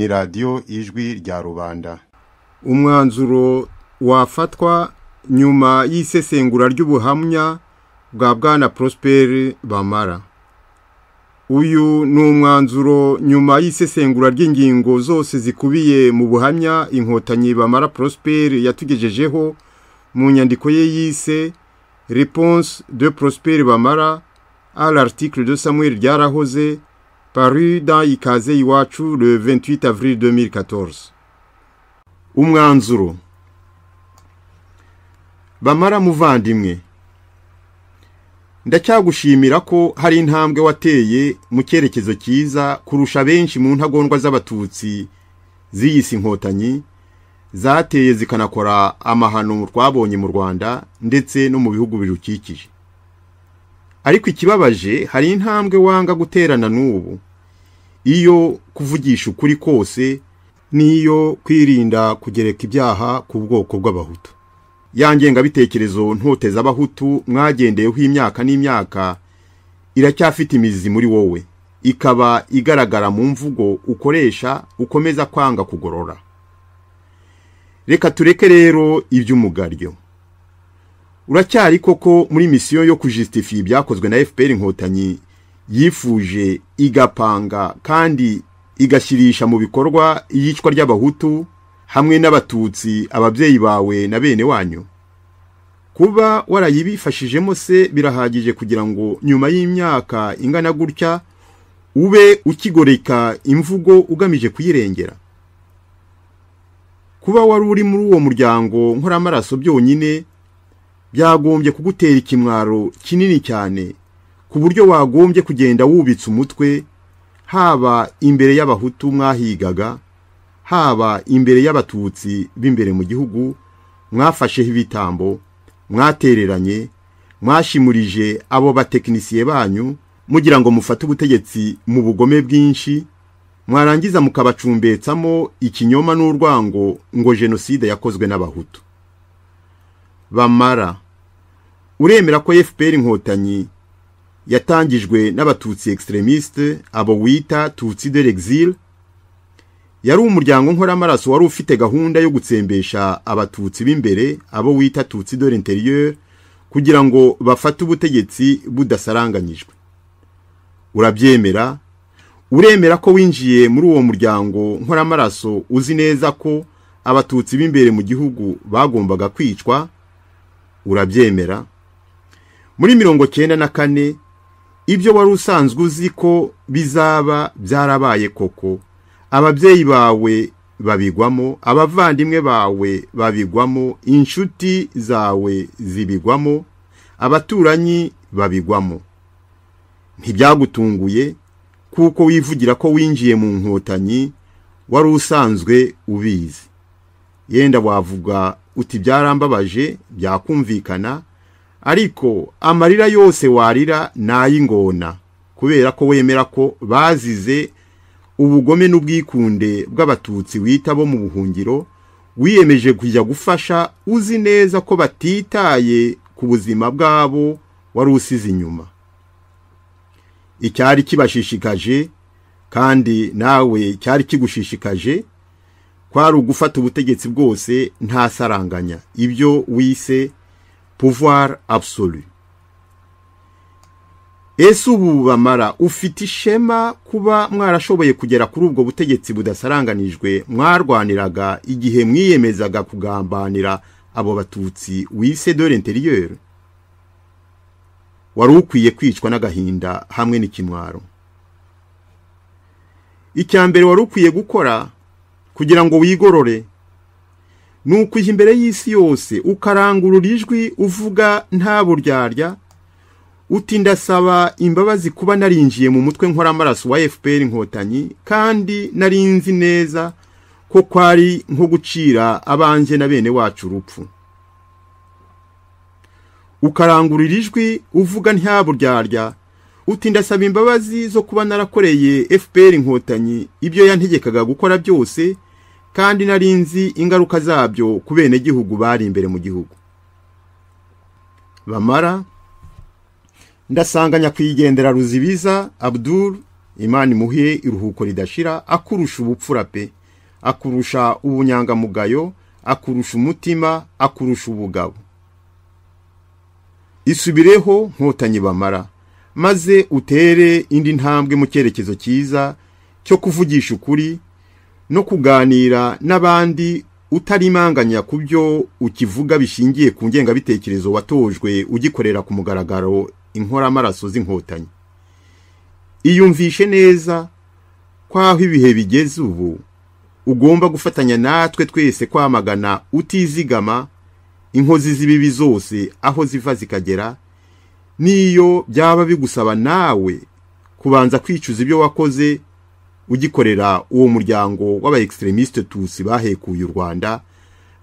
ni radiyo ijwi rya rubanda umwanzuro wafatwa nyuma y'isesengura ry'ubuhamya bwa bwana Prosper bamara uyu ni umwanzuro nyuma y'isesengura ry'ingingo zose zikubiye mu buhamya inkotanyi bamara Prosper yatugejejeho mu nyandiko ye yise reponse de Prosper bamara ari l’article de Samuel ryarahoze paru dans ikaze iwacu le 28 avril 2014 umwanzuro bamara muvandimwe ndacyagushimira ko hari intambwe wateye mu cyerekezo cyiza kurusha benshi mu ntagondwa z'abatutsi z'iyisi inkotanyi zateye zikanakora amahano twabonye mu rwanda ndetse no mu bihugu birukikije ariko ikibabaje hari intambwe wanga guterana n'ubu iyo kuvugisha ukuri kose n'iyo kwirinda kugereka ibyaha ku bwoko bw'abahutu yangengabitekerezo ntoteza abahutu mwagendeyeho imyaka n'imyaka iracyafite imizi muri wowe ikaba igaragara mu mvugo ukoresha ukomeza kwanga kugorora reka tureke rero iby'umugaryo uracyari koko muri misiyo yo kujisitifiya ibyakozwe na fpr inkotanyi yifuje igapanga kandi igashyirisha mu bikorwa iyicwa ry'abahutu hamwe n'abatutsi ababyeyi bawe na bene wanyu kuba warayibifashijemo se birahagije kugira ngo nyuma y'imyaka ingana gutya ube ukigoreka imvugo ugamije kuyirengera kuba wari uri muri uwo muryango nkora amaraso byonyine byagombye kugutera ikimwaro kinini cyane ku buryo wagombye kugenda wubitse umutwe haba imbere y'abahutu mwahigaga haba imbere y'abatutsi b'imbere mu gihugu mwafasheho ibitambo mwatereranye mwashimurije abo batekinisiye banyu mugira ngo mufate ubutegetsi mu bugome bwinshi mwarangiza mukabacumbetsamo ikinyoma n'urwango ngo jenoside yakozwe n'abahutu bamara uremera ko fpr inkotanyi yatangijwe n'abatutsi extremistes abo wita tutsi de l'exil yari umuryango nkoramaraso wari ufite gahunda yo gutsembesha abatutsi b'imbere abo wita tutsi de l'interieur kugira ngo bafate ubutegetsi budasaranganyijwe urabyemera uremera ko winjiye muri uwo muryango nkoramaraso uzi neza ko abatutsi b'imbere mu gihugu bagombaga kwicwa urabyemera muri mirongo cyenda na kane ibyo wari usanzwe uzi ko bizaba byarabaye koko ababyeyi bawe babigwamo abavandimwe bawe babigwamo inshuti zawe zibigwamo abaturanyi babigwamo ntibyagutunguye kuko wivugira ko winjiye mu nkotanyi wari usanzwe ubizi yenda wavuga uti byarambabaje byakumvikana ariko amarira yose warira ni kubera ko wemera ko bazize ubugome n'ubwikunde bw'abatutsi wita bo mu buhungiro wiyemeje kujya gufasha uzi neza ko batitaye ku buzima bwabo wari usize inyuma icyari kibashishikaje kandi nawe cyari kigushishikaje kwari ugufata ubutegetsi bwose nta ibyo wise pouvoir absolu ese ubu bamara ufite ishema kuba mwarashoboye kugera kuri ubwo butegetsi budasaranganijwe mwarwaniraga igihe mwiyemezaga kugambanira abo batutsi wise dore interiyeri wari ukwiye kwicwa n'agahinda hamwe n'ikimwaro icya mbere wari ukwiye gukora kugira ngo wigorore ni ukujya imbere y'isi yose ukarangurura ijwi uvuga nta buryarya uti ndasaba imbabazi kuba narinjiye mu mutwe nkoramaraso wa fpr inkotanyi kandi narinzi neza ko kwari nko gucira abanje na bene wacu urupfu ukarangurura ijwi uvuga nta buryarya uti ndasaba imbabazi zo kuba narakoreye fpr inkotanyi ibyo yantegekaga gukora byose kandi nari nzi ingaruka zabyo ku benegihugu bari imbere mu gihugu bamara ndasanga nyakwigendera ruzibiza abdul imana imuhe iruhuko ridashira akurusha ubupfura pe akurusha ubunyangamugayo akurusha umutima akurusha ubugabo isubireho nkotanyi bamara maze utere indi ntambwe mu cyerekezo cyiza cyo kuvugisha ukuri no kuganira n'abandi utarimanganya ku byo ukivuga bishingiye ku ngengabitekerezo watojwe ugikorera ku mugaragaro inkoramaraso z'inkotanyi iyumvishe neza kwaho ibihe bigeze ubu ugomba gufatanya natwe twese kwamagana utizigama inkozi z'ibibi zose aho ziva zikagera n'iyo byaba bigusaba nawe kubanza kwicuza ibyo wakoze ugikorera uwo muryango w'aba tusi bahekuye u rwanda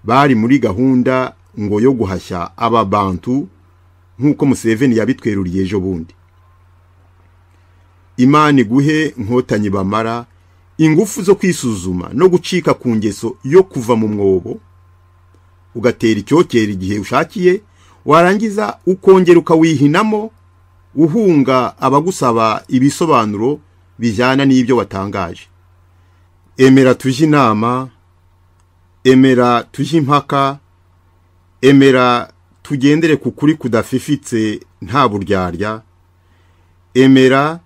bari muri gahunda ngo yo guhashya aba bantu nk'uko museveni yabitweruriye ejo bundi imana iguhe nkotanyi bamara ingufu zo kwisuzuma no gucika ku ngeso yo kuva mu mwobo ugatera icyokere igihe ushakiye warangiza ukongera ukawihinamo uhunga abagusaba ibisobanuro bijyana n'ibyo watangaje emera tujye inama emera tujye impaka emera tugendere ku kuri kudafifitse nta buryarya emera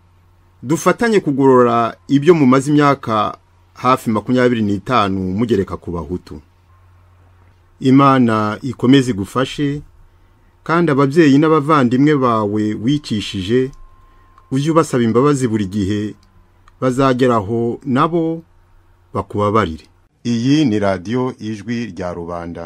dufatanye kugorora ibyo mumaze imyaka hafi makumyabiri n'itanu mugereka ku bahutu imana ikomeze igufashe kandi ababyeyi n'abavandimwe bawe wicishije ujye ubasaba imbabazi buri gihe bazageraho nabo bakubabarire iyi ni radiyo ijwi rya rubanda